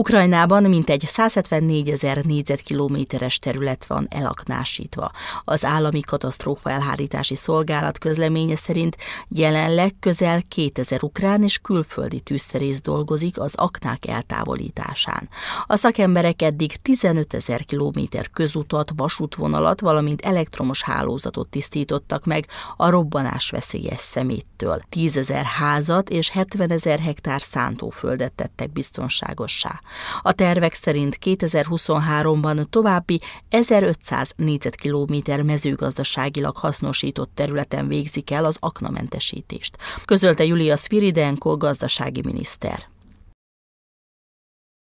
Ukrajnában mintegy 174 ezer négyzetkilométeres terület van elaknásítva. Az állami katasztrófa elhárítási szolgálat közleménye szerint jelenleg közel 2000 ukrán és külföldi tűzszerész dolgozik az aknák eltávolításán. A szakemberek eddig 15 ezer kilométer közutat, vasútvonalat, valamint elektromos hálózatot tisztítottak meg a robbanás veszélyes szeméttől. 10 ezer házat és 70 ezer hektár szántóföldet tettek biztonságossá. A tervek szerint 2023-ban további 1500 négyzetkilométer mezőgazdaságilag hasznosított területen végzik el az aknamentesítést, közölte Julia Sviridenko gazdasági miniszter.